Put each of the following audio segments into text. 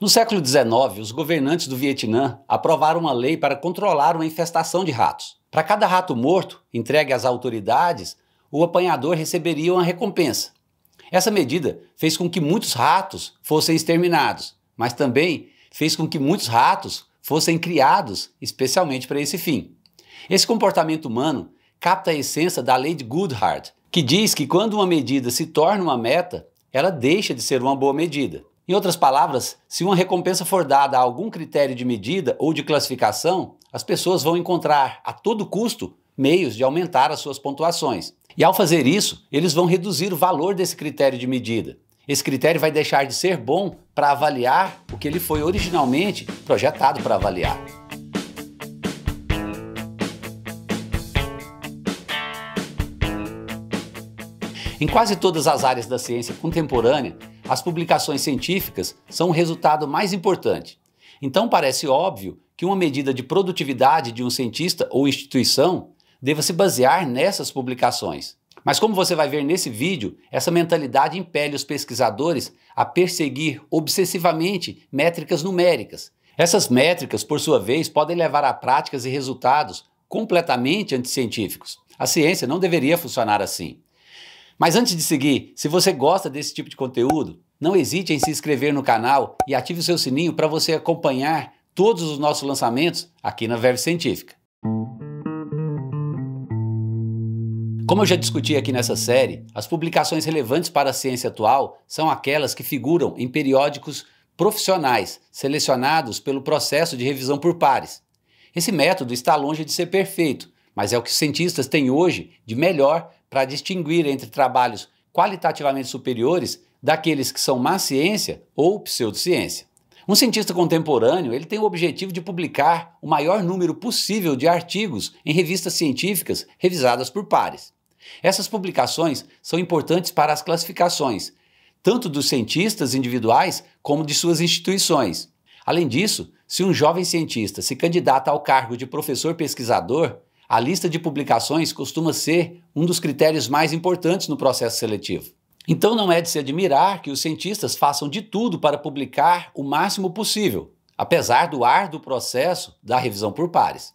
No século XIX, os governantes do Vietnã aprovaram uma lei para controlar uma infestação de ratos. Para cada rato morto entregue às autoridades, o apanhador receberia uma recompensa. Essa medida fez com que muitos ratos fossem exterminados, mas também fez com que muitos ratos fossem criados especialmente para esse fim. Esse comportamento humano capta a essência da lei de Goodhart, que diz que quando uma medida se torna uma meta, ela deixa de ser uma boa medida. Em outras palavras, se uma recompensa for dada a algum critério de medida ou de classificação, as pessoas vão encontrar, a todo custo, meios de aumentar as suas pontuações. E ao fazer isso, eles vão reduzir o valor desse critério de medida. Esse critério vai deixar de ser bom para avaliar o que ele foi originalmente projetado para avaliar. Em quase todas as áreas da ciência contemporânea, as publicações científicas são o resultado mais importante. Então parece óbvio que uma medida de produtividade de um cientista ou instituição deva se basear nessas publicações. Mas como você vai ver nesse vídeo, essa mentalidade impele os pesquisadores a perseguir obsessivamente métricas numéricas. Essas métricas, por sua vez, podem levar a práticas e resultados completamente anticientíficos. A ciência não deveria funcionar assim. Mas antes de seguir, se você gosta desse tipo de conteúdo, não hesite em se inscrever no canal e ative o seu sininho para você acompanhar todos os nossos lançamentos aqui na Verve Científica. Como eu já discuti aqui nessa série, as publicações relevantes para a ciência atual são aquelas que figuram em periódicos profissionais, selecionados pelo processo de revisão por pares. Esse método está longe de ser perfeito, mas é o que os cientistas têm hoje de melhor para distinguir entre trabalhos qualitativamente superiores daqueles que são má ciência ou pseudociência. Um cientista contemporâneo, ele tem o objetivo de publicar o maior número possível de artigos em revistas científicas revisadas por pares. Essas publicações são importantes para as classificações, tanto dos cientistas individuais como de suas instituições. Além disso, se um jovem cientista se candidata ao cargo de professor pesquisador, a lista de publicações costuma ser um dos critérios mais importantes no processo seletivo. Então não é de se admirar que os cientistas façam de tudo para publicar o máximo possível, apesar do árduo processo da revisão por pares.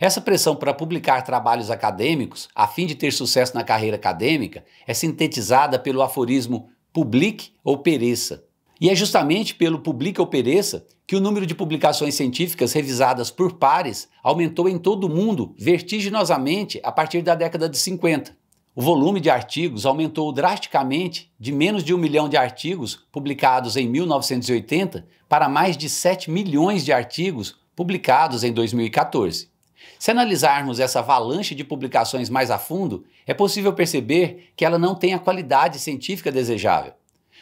Essa pressão para publicar trabalhos acadêmicos a fim de ter sucesso na carreira acadêmica é sintetizada pelo aforismo publique ou pereça. E é justamente pelo publique ou pereça que o número de publicações científicas revisadas por pares aumentou em todo o mundo vertiginosamente a partir da década de 50. O volume de artigos aumentou drasticamente de menos de um milhão de artigos publicados em 1980 para mais de 7 milhões de artigos publicados em 2014. Se analisarmos essa avalanche de publicações mais a fundo, é possível perceber que ela não tem a qualidade científica desejável.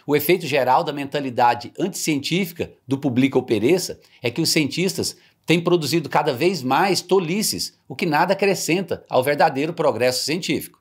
O efeito geral da mentalidade anticientífica do público ou pereça é que os cientistas têm produzido cada vez mais tolices, o que nada acrescenta ao verdadeiro progresso científico.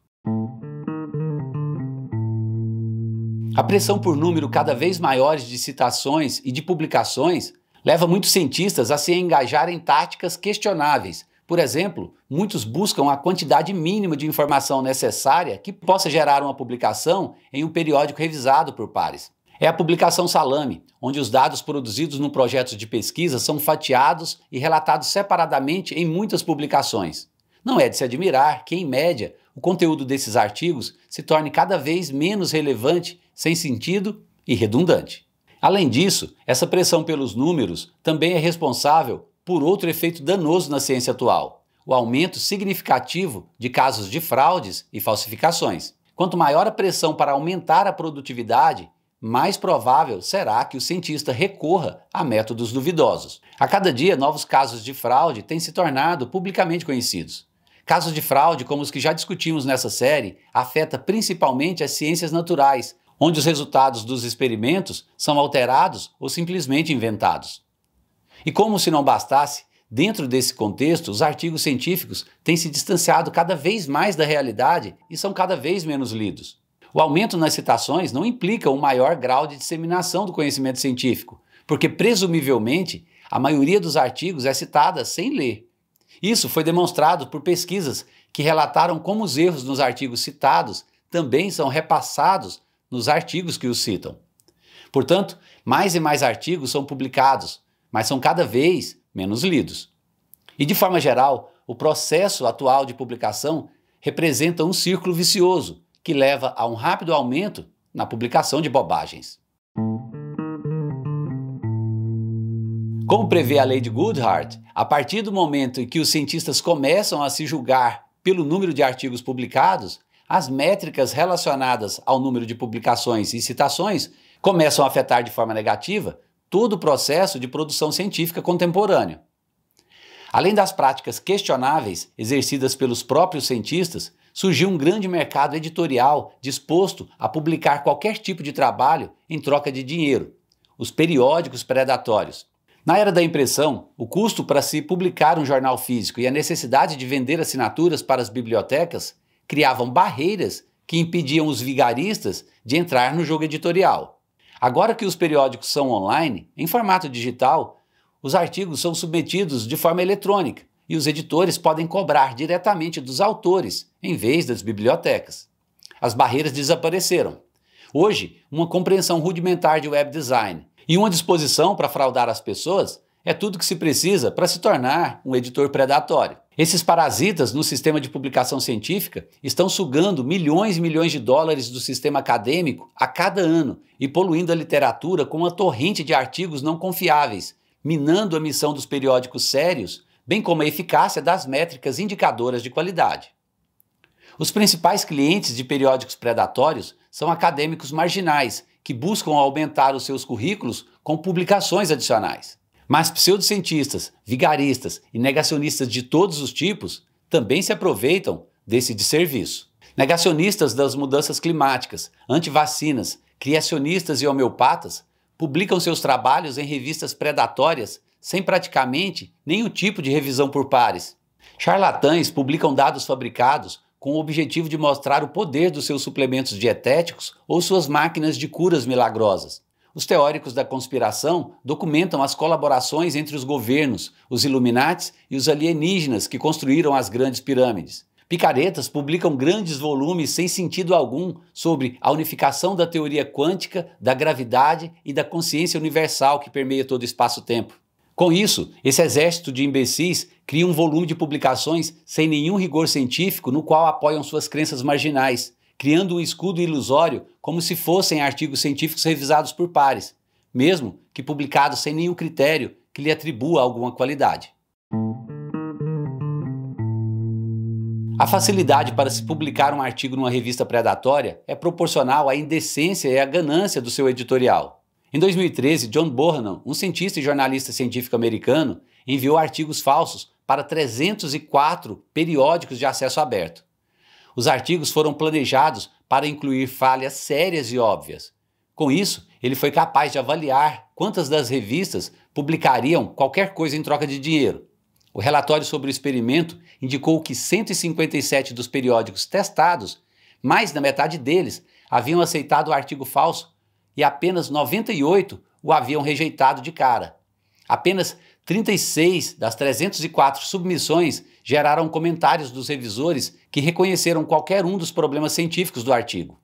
A pressão por número cada vez maiores de citações e de publicações leva muitos cientistas a se engajar em táticas questionáveis. Por exemplo, muitos buscam a quantidade mínima de informação necessária que possa gerar uma publicação em um periódico revisado por pares. É a publicação Salame, onde os dados produzidos no projeto de pesquisa são fatiados e relatados separadamente em muitas publicações. Não é de se admirar que, em média, o conteúdo desses artigos se torne cada vez menos relevante sem sentido e redundante. Além disso, essa pressão pelos números também é responsável por outro efeito danoso na ciência atual: o aumento significativo de casos de fraudes e falsificações. Quanto maior a pressão para aumentar a produtividade, mais provável será que o cientista recorra a métodos duvidosos. A cada dia, novos casos de fraude têm se tornado publicamente conhecidos. Casos de fraude, como os que já discutimos nessa série, afeta principalmente as ciências naturais, onde os resultados dos experimentos são alterados ou simplesmente inventados. E como se não bastasse, dentro desse contexto, os artigos científicos têm se distanciado cada vez mais da realidade e são cada vez menos lidos. O aumento nas citações não implica um maior grau de disseminação do conhecimento científico, porque presumivelmente a maioria dos artigos é citada sem ler. Isso foi demonstrado por pesquisas que relataram como os erros nos artigos citados também são repassados nos artigos que os citam. Portanto, mais e mais artigos são publicados, mas são cada vez menos lidos. E de forma geral, o processo atual de publicação representa um círculo vicioso que leva a um rápido aumento na publicação de bobagens. Como prevê a lei de Goodhart, a partir do momento em que os cientistas começam a se julgar pelo número de artigos publicados, as métricas relacionadas ao número de publicações e citações começam a afetar de forma negativa todo o processo de produção científica contemporânea. Além das práticas questionáveis exercidas pelos próprios cientistas, surgiu um grande mercado editorial disposto a publicar qualquer tipo de trabalho em troca de dinheiro, os periódicos predatórios. Na era da impressão, o custo para se publicar um jornal físico e a necessidade de vender assinaturas para as bibliotecas criavam barreiras que impediam os vigaristas de entrar no jogo editorial. Agora que os periódicos são online, em formato digital, os artigos são submetidos de forma eletrônica e os editores podem cobrar diretamente dos autores, em vez das bibliotecas. As barreiras desapareceram. Hoje, uma compreensão rudimentar de web design e uma disposição para fraudar as pessoas é tudo que se precisa para se tornar um editor predatório. Esses parasitas no sistema de publicação científica estão sugando milhões e milhões de dólares do sistema acadêmico a cada ano e poluindo a literatura com uma torrente de artigos não confiáveis, minando a missão dos periódicos sérios, bem como a eficácia das métricas indicadoras de qualidade. Os principais clientes de periódicos predatórios são acadêmicos marginais que buscam aumentar os seus currículos com publicações adicionais. Mas pseudocientistas, vigaristas e negacionistas de todos os tipos também se aproveitam desse desserviço. Negacionistas das mudanças climáticas, antivacinas, criacionistas e homeopatas publicam seus trabalhos em revistas predatórias sem praticamente nenhum tipo de revisão por pares. Charlatães publicam dados fabricados com o objetivo de mostrar o poder dos seus suplementos dietéticos ou suas máquinas de curas milagrosas. Os teóricos da conspiração documentam as colaborações entre os governos, os Illuminates e os alienígenas que construíram as grandes pirâmides. Picaretas publicam grandes volumes sem sentido algum sobre a unificação da teoria quântica, da gravidade e da consciência universal que permeia todo o espaço-tempo. Com isso, esse exército de imbecis cria um volume de publicações sem nenhum rigor científico no qual apoiam suas crenças marginais, criando um escudo ilusório como se fossem artigos científicos revisados por pares, mesmo que publicados sem nenhum critério que lhe atribua alguma qualidade. A facilidade para se publicar um artigo numa revista predatória é proporcional à indecência e à ganância do seu editorial. Em 2013, John Bohannon, um cientista e jornalista científico americano, enviou artigos falsos para 304 periódicos de acesso aberto. Os artigos foram planejados para incluir falhas sérias e óbvias. Com isso, ele foi capaz de avaliar quantas das revistas publicariam qualquer coisa em troca de dinheiro. O relatório sobre o experimento indicou que 157 dos periódicos testados, mais da metade deles, haviam aceitado o artigo falso e apenas 98 o haviam rejeitado de cara. Apenas 36 das 304 submissões geraram comentários dos revisores que reconheceram qualquer um dos problemas científicos do artigo.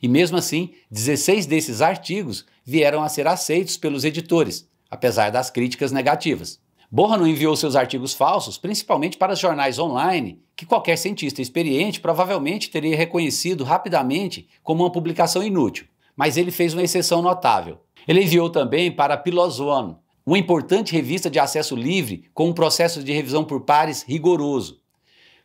E mesmo assim, 16 desses artigos vieram a ser aceitos pelos editores, apesar das críticas negativas. Borra não enviou seus artigos falsos principalmente para jornais online, que qualquer cientista experiente provavelmente teria reconhecido rapidamente como uma publicação inútil. Mas ele fez uma exceção notável. Ele enviou também para Pilosone, uma importante revista de acesso livre com um processo de revisão por pares rigoroso.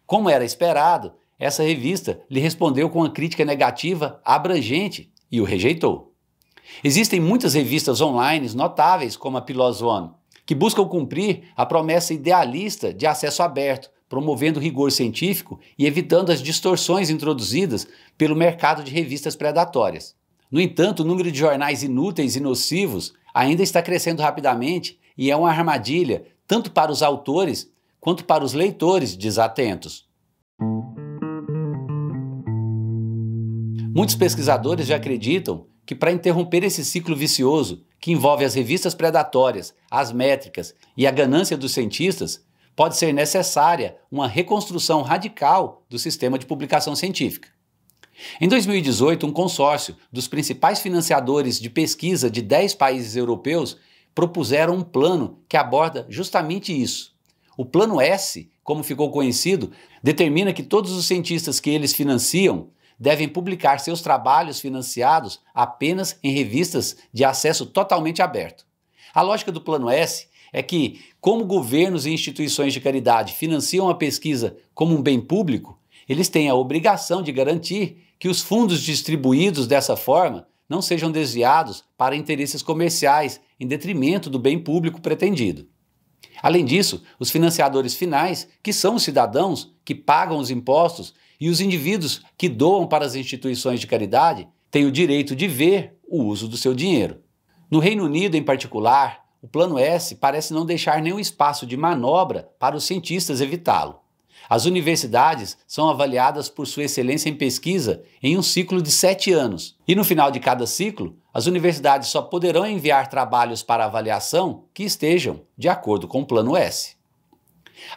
Como era esperado, essa revista lhe respondeu com uma crítica negativa abrangente e o rejeitou. Existem muitas revistas online notáveis, como a Pilot One, que buscam cumprir a promessa idealista de acesso aberto, promovendo rigor científico e evitando as distorções introduzidas pelo mercado de revistas predatórias. No entanto, o número de jornais inúteis e nocivos ainda está crescendo rapidamente e é uma armadilha tanto para os autores quanto para os leitores desatentos. Muitos pesquisadores já acreditam que para interromper esse ciclo vicioso que envolve as revistas predatórias, as métricas e a ganância dos cientistas, pode ser necessária uma reconstrução radical do sistema de publicação científica. Em 2018, um consórcio dos principais financiadores de pesquisa de 10 países europeus propuseram um plano que aborda justamente isso. O Plano S, como ficou conhecido, determina que todos os cientistas que eles financiam devem publicar seus trabalhos financiados apenas em revistas de acesso totalmente aberto. A lógica do Plano S é que, como governos e instituições de caridade financiam a pesquisa como um bem público, eles têm a obrigação de garantir que os fundos distribuídos dessa forma não sejam desviados para interesses comerciais em detrimento do bem público pretendido. Além disso, os financiadores finais, que são os cidadãos que pagam os impostos e os indivíduos que doam para as instituições de caridade, têm o direito de ver o uso do seu dinheiro. No Reino Unido, em particular, o Plano S parece não deixar nenhum espaço de manobra para os cientistas evitá-lo. As universidades são avaliadas por sua excelência em pesquisa em um ciclo de sete anos. E no final de cada ciclo, as universidades só poderão enviar trabalhos para avaliação que estejam de acordo com o Plano S.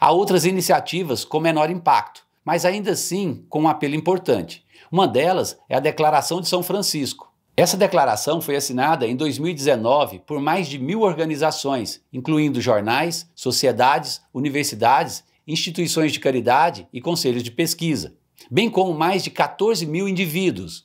Há outras iniciativas com menor impacto, mas ainda assim com um apelo importante. Uma delas é a Declaração de São Francisco. Essa declaração foi assinada em 2019 por mais de mil organizações, incluindo jornais, sociedades, universidades instituições de caridade e conselhos de pesquisa, bem como mais de 14 mil indivíduos.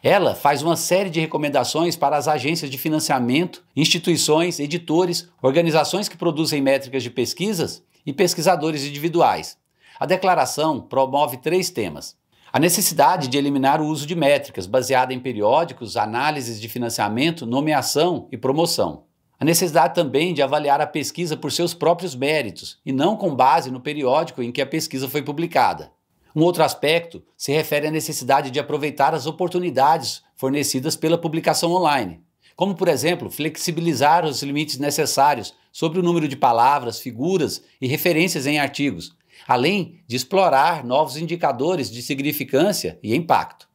Ela faz uma série de recomendações para as agências de financiamento, instituições, editores, organizações que produzem métricas de pesquisas e pesquisadores individuais. A declaração promove três temas: a necessidade de eliminar o uso de métricas baseada em periódicos, análises de financiamento, nomeação e promoção. A necessidade também de avaliar a pesquisa por seus próprios méritos e não com base no periódico em que a pesquisa foi publicada. Um outro aspecto se refere à necessidade de aproveitar as oportunidades fornecidas pela publicação online, como, por exemplo, flexibilizar os limites necessários sobre o número de palavras, figuras e referências em artigos, além de explorar novos indicadores de significância e impacto.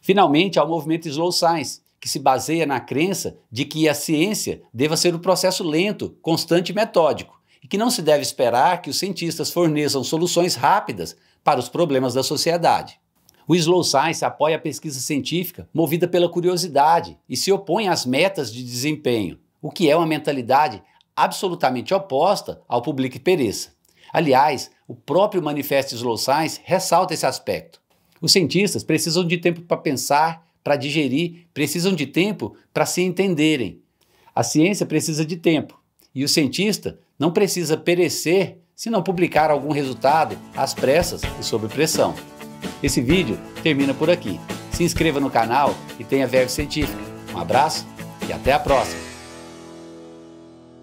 Finalmente, há o movimento Slow Science, que se baseia na crença de que a ciência deva ser um processo lento, constante e metódico, e que não se deve esperar que os cientistas forneçam soluções rápidas para os problemas da sociedade. O Slow Science apoia a pesquisa científica movida pela curiosidade e se opõe às metas de desempenho, o que é uma mentalidade absolutamente oposta ao publique pereça. Aliás, o próprio manifesto Slow Science ressalta esse aspecto. Os cientistas precisam de tempo para pensar para digerir, precisam de tempo para se entenderem. A ciência precisa de tempo e o cientista não precisa perecer se não publicar algum resultado às pressas e sob pressão. Esse vídeo termina por aqui. Se inscreva no canal e tenha verve científica. Um abraço e até a próxima!